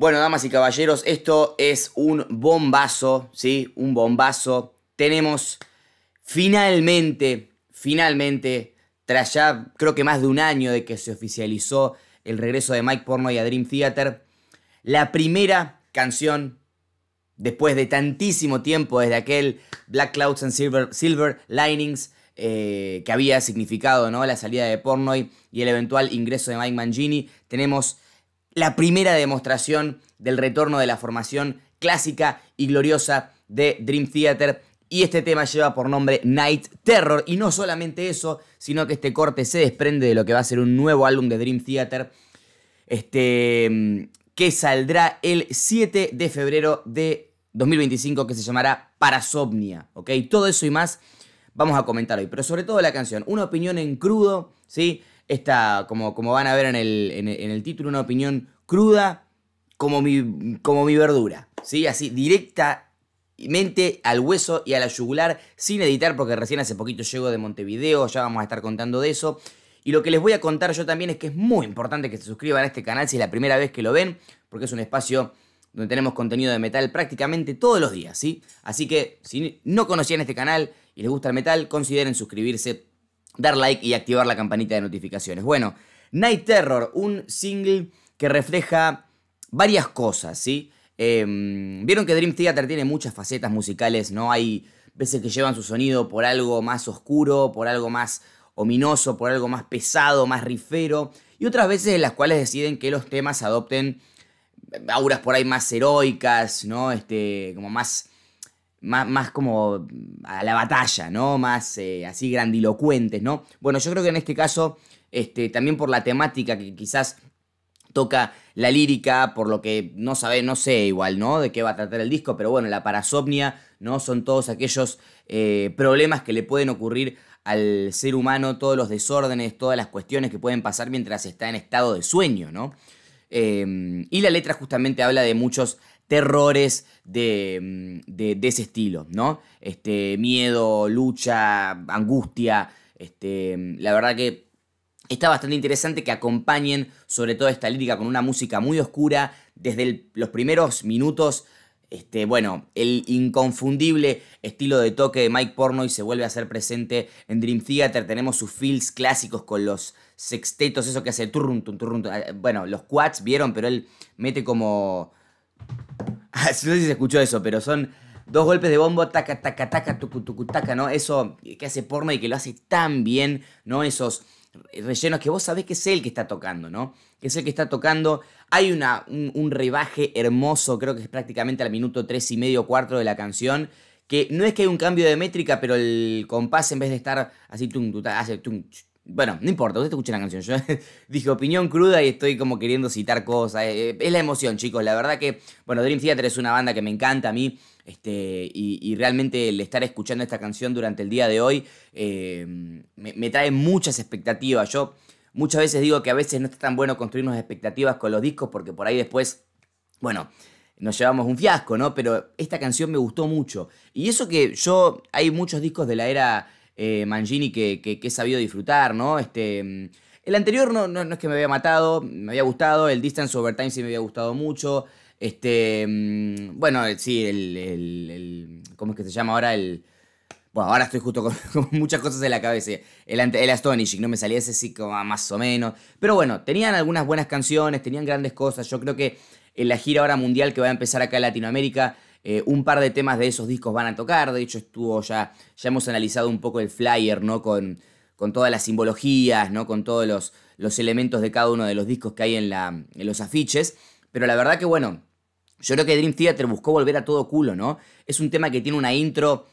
Bueno, damas y caballeros, esto es un bombazo, ¿sí? Un bombazo. Tenemos finalmente, finalmente, tras ya creo que más de un año de que se oficializó el regreso de Mike Pornoy a Dream Theater, la primera canción después de tantísimo tiempo desde aquel Black Clouds and Silver, Silver Linings eh, que había significado ¿no? la salida de Pornoy y el eventual ingreso de Mike Mangini, tenemos la primera demostración del retorno de la formación clásica y gloriosa de Dream Theater. Y este tema lleva por nombre Night Terror. Y no solamente eso, sino que este corte se desprende de lo que va a ser un nuevo álbum de Dream Theater. Este, mm, que saldrá el 7 de febrero de 2025, que se llamará Parasomnia. ¿Ok? Todo eso y más vamos a comentar hoy. Pero sobre todo la canción. Una opinión en crudo, ¿sí? esta, como, como van a ver en el, en el, título, una opinión cruda como mi, como mi verdura, ¿sí? Así, directamente al hueso y a la yugular, sin editar, porque recién hace poquito llego de Montevideo, ya vamos a estar contando de eso. Y lo que les voy a contar yo también es que es muy importante que se suscriban a este canal si es la primera vez que lo ven, porque es un espacio donde tenemos contenido de metal prácticamente todos los días, ¿sí? Así que si no conocían este canal y les gusta el metal, consideren suscribirse dar like y activar la campanita de notificaciones. Bueno, Night Terror, un single que refleja varias cosas, ¿sí? Em, vieron que Dream Theater tiene muchas facetas musicales, ¿no? Hay veces que llevan su sonido por algo más oscuro, por algo más ominoso, por algo más pesado, más rifero, y otras veces en las cuales deciden que los temas adopten auras por ahí más heroicas, ¿no? Este, como más más, como a la batalla, ¿no? Más eh, así grandilocuentes, ¿no? Bueno, yo creo que en este caso, este, también por la temática que quizás toca la lírica, por lo que no sabe, no sé igual, ¿no? De qué va a tratar el disco, pero bueno, la parasomnia, ¿no? Son todos aquellos eh, problemas que le pueden ocurrir al ser humano, todos los desórdenes, todas las cuestiones que pueden pasar mientras está en estado de sueño, ¿no? Eh, y la letra justamente habla de muchos terrores mm, de, ese estilo, ¿no? Este, miedo, lucha, angustia. Este, mm, la verdad que está bastante interesante que acompañen sobre todo esta lírica con una música muy oscura desde los primeros minutos. Este, bueno, el inconfundible estilo de toque de Mike Pornoy se vuelve a hacer presente en Dream Theater. Tenemos sus feels clásicos con los sextetos, eso que hace turrun, eh, Bueno, los quads vieron, pero él mete como no sé si se escuchó eso, pero son dos golpes de bombo, taca, taca, taca, tucu, taca, ¿no? Eso que hace porno y que lo hace tan bien, ¿no? Esos rellenos que vos sabés que es el que está tocando, ¿no? Que es el que está tocando. Hay una, un, ribaje rebaje hermoso, creo que es prácticamente al minuto tres y medio, cuarto de la canción. Que no es que hay un cambio de métrica, pero el compás en vez de estar así, tum, tum, hace tum, bueno, no importa, ustedes escuchen la canción. Yo dije opinión cruda y estoy como queriendo citar cosas. Eh, eh, es la emoción, chicos. La verdad que, bueno, Dream Theater es una banda que me encanta a mí. Este, y, realmente el estar escuchando esta canción durante el día de hoy eh, me, me, trae muchas expectativas. Yo muchas veces digo que a veces no está tan bueno construirnos expectativas con los discos porque por ahí después, bueno, nos llevamos un fiasco, ¿no? Pero esta canción me gustó mucho. Y eso que yo, hay muchos discos de la era eh, Mangini que, he sabido disfrutar, ¿no? Este, mm, el anterior no, no, es que me había matado, me había gustado, el Distance Overtime Time sí me había gustado mucho. Este, mm, bueno, eh, sí, el, ¿Cómo es que se llama ahora? El. Bueno, ahora estoy justo con, muchas cosas en la cabeza. El, el Astonishing, ¿no? Me salía ese sí más o menos. Pero bueno, tenían algunas buenas canciones, tenían grandes cosas. Yo creo que en la gira ahora mundial que va a empezar acá en Latinoamérica eh, un par de temas de esos discos van a tocar. De hecho, estuvo ya. Ya hemos analizado un poco el flyer, ¿no? Con, con todas las simbologías, ¿no? Con todos los, los elementos de cada uno de los discos que hay en, la, los afiches. Pero la verdad que, bueno, yo creo que Dream Theater buscó volver a todo culo, ¿no? Es un tema que tiene una intro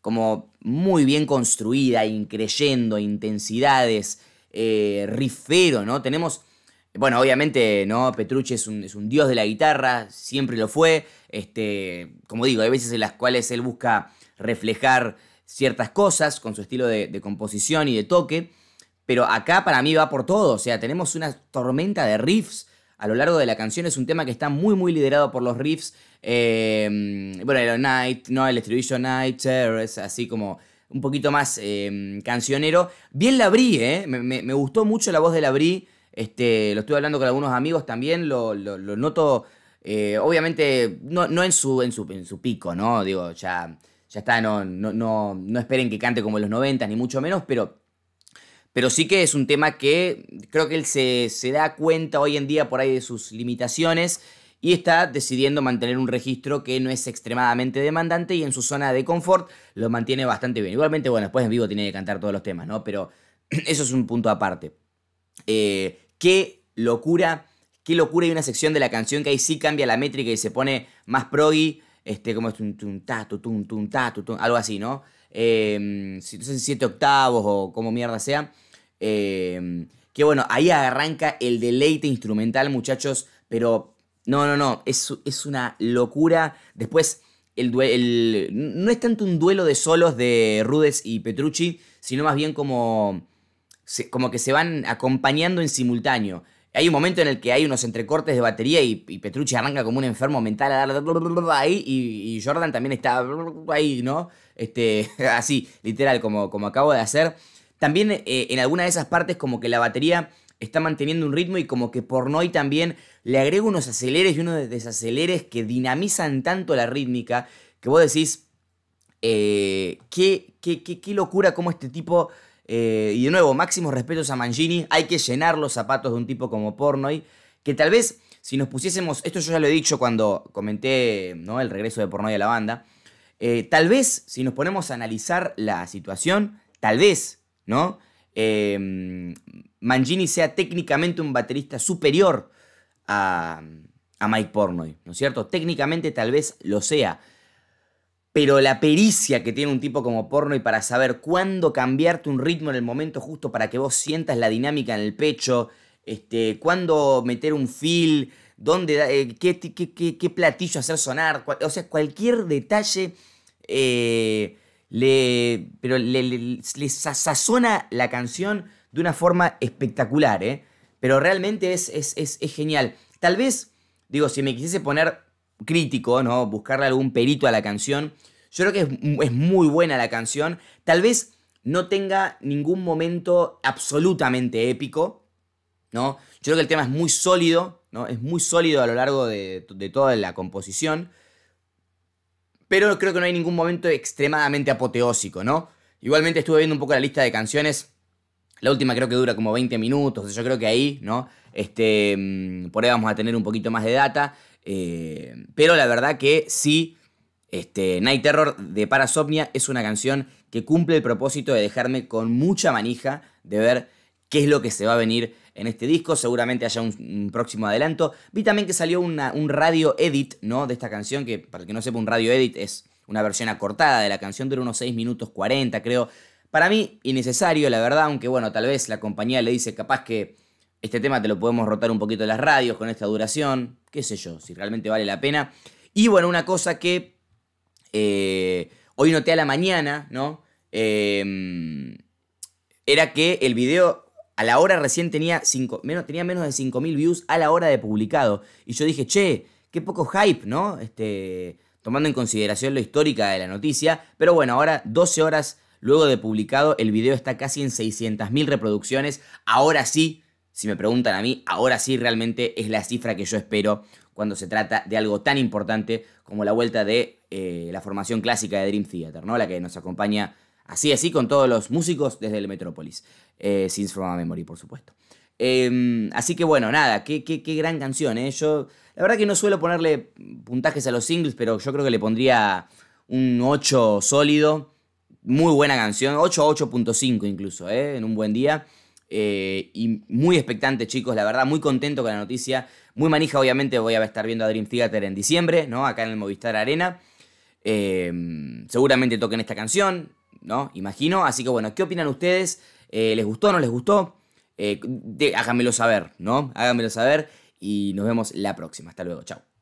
como muy bien construida, increyendo, intensidades, eh, rifero, ¿no? Tenemos bueno, obviamente, ¿no? Petrucci es un, dios de la guitarra, siempre lo fue. Este, como digo, hay veces en las cuales él busca reflejar ciertas cosas con su estilo de, composición y de toque. Pero acá para mí va por todo. O sea, tenemos una tormenta de riffs a lo largo de la canción. Es un tema que está muy, muy liderado por los riffs. Em, bueno, el Night, ¿no? El estribillo Night es así como un poquito más em, cancionero. Bien la ¿eh? Me, gustó mucho la voz de brie. Este, lo estoy hablando con algunos amigos también, lo, noto, eh, obviamente, no, en, su, en, en su pico, ¿no? Digo, ya, ya está, no, no, no, esperen que cante como en los 90, ni mucho menos, pero, pero sí que es un tema que creo que él se, se da cuenta hoy en día por ahí de sus limitaciones y está decidiendo mantener un registro que no es extremadamente demandante y en su zona de confort lo mantiene bastante bien. Igualmente, bueno, después en vivo tiene que cantar todos los temas, ¿no? Pero eso es un punto aparte. Eh, Qué locura, qué locura. Hay una sección de la canción que ahí sí cambia la métrica y se pone más proggy, este, como es ta, ta, algo así, ¿no? Eh, no sé si siete octavos o como mierda sea. Eh, que bueno, ahí arranca el deleite instrumental, muchachos, pero no, no, no, es, es una locura. Después, el, el, no es tanto un duelo de solos de Rudes y Petrucci, sino más bien como como que se van acompañando en simultáneo. Hay un momento en el que hay unos entrecortes de batería y, Petrucci arranca como un enfermo mental a dar ahí y, Jordan también está ahí, ¿no? Este, así, literal, como, como acabo de hacer. También eh, en alguna de esas partes como que la batería está manteniendo un ritmo y como que por y también le agrega unos aceleres y unos desaceleres que dinamizan tanto la rítmica que vos decís, eh, qué, qué locura cómo este tipo eh, y de nuevo, máximos respetos a Mangini. Hay que llenar los zapatos de un tipo como Pornoy, que tal vez si nos pusiésemos, esto yo ya lo he dicho cuando comenté ¿no? el regreso de Pornoy a la banda, eh, tal vez si nos ponemos a analizar la situación, tal vez, ¿no? Em, Mangini sea técnicamente un baterista superior a, a Mike Pornoy, ¿no es cierto? Técnicamente tal vez lo sea pero la pericia que tiene un tipo como porno y para saber cuándo cambiarte un ritmo en el momento justo para que vos sientas la dinámica en el pecho, este, cuándo meter un feel, dónde, eh, qué, platillo hacer sonar, o sea, cualquier detalle eh, le, pero le, sazona la canción de una forma espectacular, ¿eh? pero realmente es, es, es genial. Tal vez, digo, si me quisiese poner crítico, ¿no? Buscarle algún perito a la canción. Yo creo que es, muy buena la canción. Tal vez no tenga ningún momento absolutamente épico, ¿no? Yo creo que el tema es muy sólido, ¿no? Es muy sólido a lo largo de, toda la composición. Pero creo que no hay ningún momento extremadamente apoteósico, ¿no? Igualmente estuve viendo un poco la lista de canciones. La última creo que dura como 20 minutos. Yo creo que ahí, ¿no? Este, mm, por ahí vamos a tener un poquito más de data. Eh, pero la verdad que sí, este, Night Terror de Parasomnia es una canción que cumple el propósito de dejarme con mucha manija de ver qué es lo que se va a venir en este disco. Seguramente haya un, próximo adelanto. Vi también que salió un radio edit ¿no? de esta canción, que para el que no sepa, un radio edit es una versión acortada de la canción, dura unos 6 minutos 40, creo. Para mí, innecesario, la verdad, aunque bueno, tal vez la compañía le dice capaz que este tema te lo podemos rotar un poquito en las radios con esta duración, qué sé yo, si realmente vale la pena. Y bueno, una cosa que eh, hoy noté a la mañana, ¿no? Em, era que el video a la hora recién tenía, cinco, menos, tenía menos de 5.000 views a la hora de publicado. Y yo dije, che, qué poco hype, ¿no? Este, tomando en consideración lo histórica de la noticia. Pero bueno, ahora 12 horas luego de publicado, el video está casi en 600.000 reproducciones. Ahora sí, si me preguntan a mí, ahora sí realmente es la cifra que yo espero cuando se trata de algo tan importante como la vuelta de eh, la formación clásica de Dream Theater, ¿no? La que nos acompaña así, así, con todos los músicos desde el Metrópolis. Eh, Sins from a Memory, por supuesto. Em, así que bueno, nada, qué, qué, qué gran canción, ¿eh? Yo, la verdad que no suelo ponerle puntajes a los singles, pero yo creo que le pondría un 8 sólido. Muy buena canción, 8 8.5 incluso, ¿eh? En un buen día. Eh, y muy expectante, chicos, la verdad, muy contento con la noticia. Muy manija, obviamente, voy a estar viendo a Dream Theater en diciembre, ¿no? Acá en el Movistar Arena. Em, seguramente toquen esta canción, ¿no? Imagino. Así que bueno, ¿qué opinan ustedes? Eh, ¿Les gustó o no les gustó? Eh, de, háganmelo saber, ¿no? Háganmelo saber y nos vemos la próxima. Hasta luego, chao.